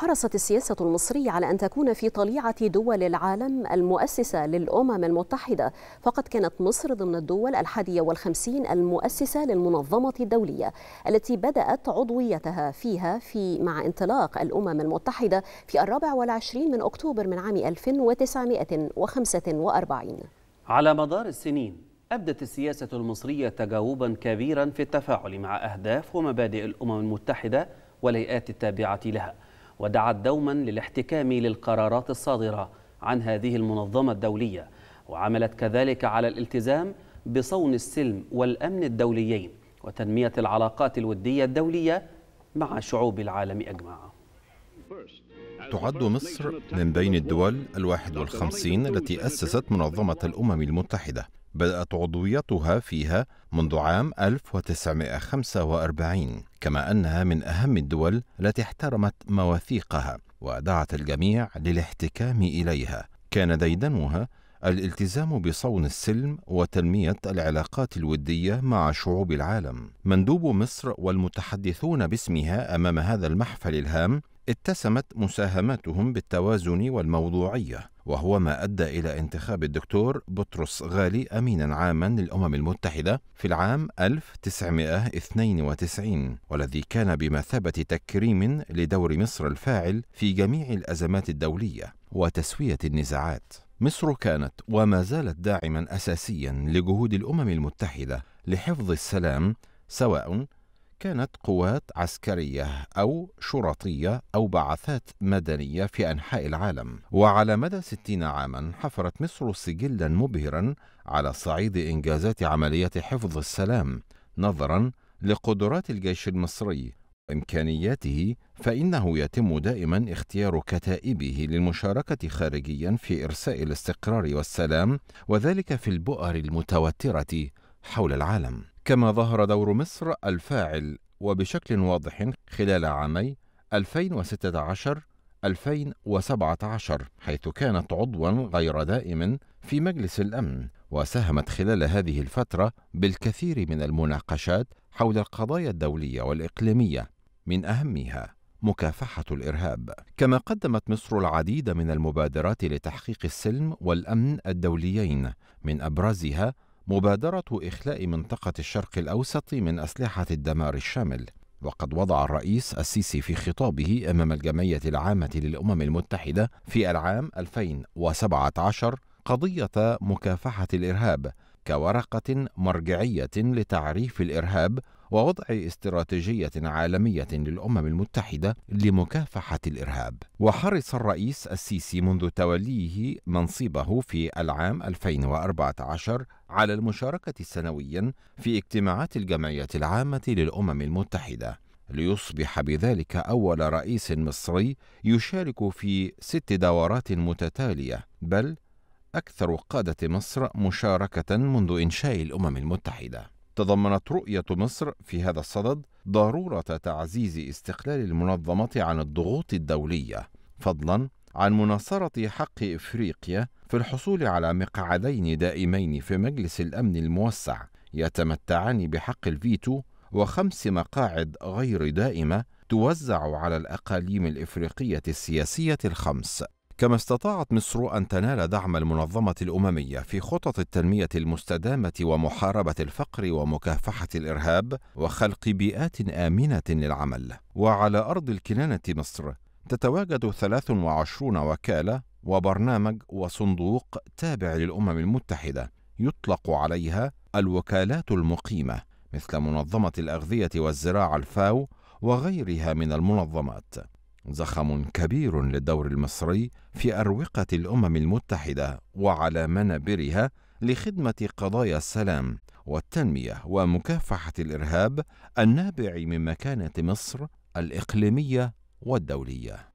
حرصت السياسة المصرية على أن تكون في طليعة دول العالم المؤسسة للأمم المتحدة فقد كانت مصر ضمن الدول الحادية والخمسين المؤسسة للمنظمة الدولية التي بدأت عضويتها فيها في مع انطلاق الأمم المتحدة في الرابع والعشرين من أكتوبر من عام 1945 على مدار السنين أبدت السياسة المصرية تجاوبا كبيرا في التفاعل مع أهداف ومبادئ الأمم المتحدة والهيئات التابعة لها ودعت دوما للاحتكام للقرارات الصادرة عن هذه المنظمة الدولية وعملت كذلك على الالتزام بصون السلم والأمن الدوليين وتنمية العلاقات الودية الدولية مع شعوب العالم أجمع تعد مصر من بين الدول الواحد والخمسين التي أسست منظمة الأمم المتحدة بدأت عضويتها فيها منذ عام 1945 كما أنها من أهم الدول التي احترمت مواثيقها ودعت الجميع للاحتكام إليها كان ديدنها الالتزام بصون السلم وتنمية العلاقات الودية مع شعوب العالم. مندوب مصر والمتحدثون باسمها أمام هذا المحفل الهام اتسمت مساهماتهم بالتوازن والموضوعية وهو ما أدى إلى انتخاب الدكتور بطرس غالي أمينا عاما للأمم المتحدة في العام 1992 والذي كان بمثابة تكريم لدور مصر الفاعل في جميع الأزمات الدولية وتسوية النزاعات. مصر كانت وما زالت داعما أساسيا لجهود الأمم المتحدة لحفظ السلام سواء كانت قوات عسكرية أو شرطية أو بعثات مدنية في أنحاء العالم وعلى مدى ستين عاما حفرت مصر سجلا مبهرا على صعيد إنجازات عملية حفظ السلام نظرا لقدرات الجيش المصري وإمكانياته فإنه يتم دائما اختيار كتائبه للمشاركة خارجيا في إرساء الاستقرار والسلام وذلك في البؤر المتوترة حول العالم كما ظهر دور مصر الفاعل وبشكل واضح خلال عامي 2016 2017 حيث كانت عضوا غير دائم في مجلس الامن وساهمت خلال هذه الفتره بالكثير من المناقشات حول القضايا الدوليه والاقليميه من اهمها مكافحه الارهاب كما قدمت مصر العديد من المبادرات لتحقيق السلم والامن الدوليين من ابرزها مبادرة إخلاء منطقة الشرق الأوسط من أسلحة الدمار الشامل وقد وضع الرئيس السيسي في خطابه أمام الجمعية العامة للأمم المتحدة في العام 2017 قضية مكافحة الإرهاب كورقة مرجعية لتعريف الإرهاب ووضع استراتيجية عالمية للأمم المتحدة لمكافحة الإرهاب وحرص الرئيس السيسي منذ توليه منصبه في العام 2014 على المشاركة سنويا في اجتماعات الجمعية العامة للأمم المتحدة ليصبح بذلك أول رئيس مصري يشارك في ست دورات متتالية بل أكثر قادة مصر مشاركة منذ إنشاء الأمم المتحدة تضمنت رؤية مصر في هذا الصدد ضرورة تعزيز استقلال المنظمة عن الضغوط الدولية، فضلاً عن مناصرة حق إفريقيا في الحصول على مقعدين دائمين في مجلس الأمن الموسع يتمتعان بحق الفيتو وخمس مقاعد غير دائمة توزع على الأقاليم الإفريقية السياسية الخمس. كما استطاعت مصر أن تنال دعم المنظمة الأممية في خطط التنمية المستدامة ومحاربة الفقر ومكافحة الإرهاب وخلق بيئات آمنة للعمل. وعلى أرض الكنانة مصر تتواجد 23 وكالة وبرنامج وصندوق تابع للأمم المتحدة يطلق عليها الوكالات المقيمة مثل منظمة الأغذية والزراعة الفاو وغيرها من المنظمات. زخم كبير للدور المصري في اروقه الامم المتحده وعلى منابرها لخدمه قضايا السلام والتنميه ومكافحه الارهاب النابع من مكانه مصر الاقليميه والدوليه